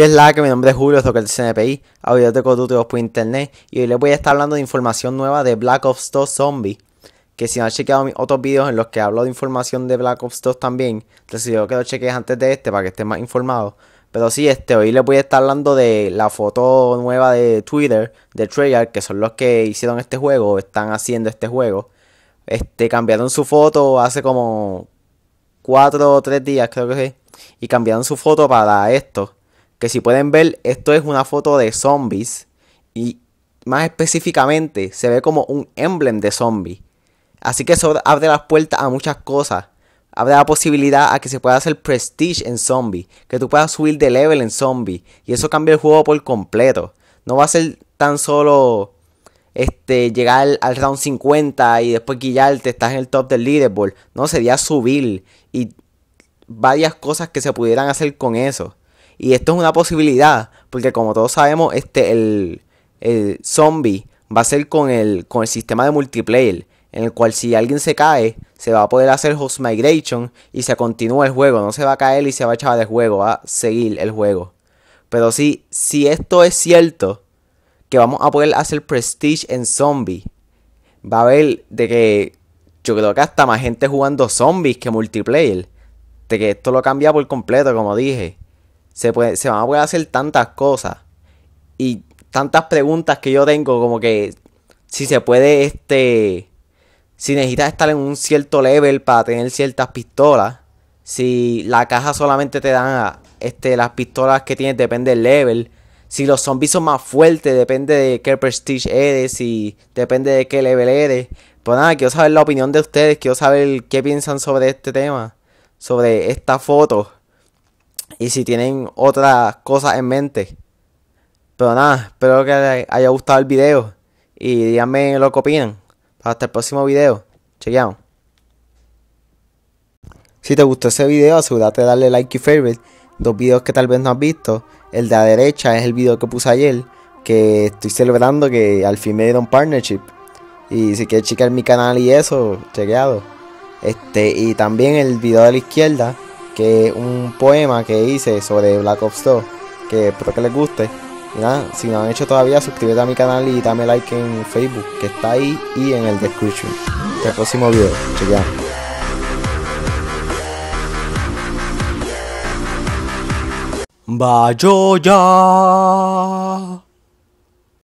¿Qué es la que? Mi nombre es Julio, soy el CNPI, por internet y hoy les voy a estar hablando de información nueva de Black Ops 2 Zombie. Que si no han chequeado mis otros vídeos en los que hablo de información de Black Ops 2 también, les sugiero que lo cheques antes de este para que estén más informado Pero si, este, hoy les voy a estar hablando de la foto nueva de Twitter, de Treyarch, que son los que hicieron este juego, o están haciendo este juego. Este, cambiaron su foto hace como 4 o 3 días, creo que sí. Y cambiaron su foto para esto que si pueden ver, esto es una foto de zombies y más específicamente se ve como un emblem de zombie. Así que eso abre las puertas a muchas cosas. Abre la posibilidad a que se pueda hacer prestige en zombie, que tú puedas subir de level en zombie y eso cambia el juego por completo. No va a ser tan solo este llegar al round 50 y después guillarte, estás en el top del leaderboard. No, sería subir y varias cosas que se pudieran hacer con eso. Y esto es una posibilidad, porque como todos sabemos, este, el, zombie va a ser con el, con el sistema de multiplayer, en el cual si alguien se cae, se va a poder hacer host migration y se continúa el juego, no se va a caer y se va a echar de juego, va a seguir el juego. Pero si esto es cierto, que vamos a poder hacer prestige en zombie, va a haber de que yo creo que hasta más gente jugando zombies que multiplayer. De que esto lo cambia por completo, como dije se, se van a poder hacer tantas cosas y tantas preguntas que yo tengo como que si se puede este si necesitas estar en un cierto level para tener ciertas pistolas si la caja solamente te dan este las pistolas que tienes depende del level si los zombies son más fuertes depende de qué prestige eres Y depende de qué level eres pues nada quiero saber la opinión de ustedes quiero saber qué piensan sobre este tema sobre esta foto y si tienen otras cosas en mente. Pero nada, espero que les haya gustado el video y díganme lo que opinan. Hasta el próximo video. Chequeado Si te gustó ese video, asegúrate de darle like y favorite. Dos videos que tal vez no has visto. El de la derecha es el video que puse ayer, que estoy celebrando que al fin me dieron partnership. Y si quieres checar mi canal y eso, chequeado. Este, y también el video de la izquierda, que un poema que hice sobre Black Ops 2, que espero que les guste. Nada, si no han hecho todavía, suscríbete a mi canal y dame like en Facebook, que está ahí y en el description. Hasta el próximo video. Chequeamos. ya.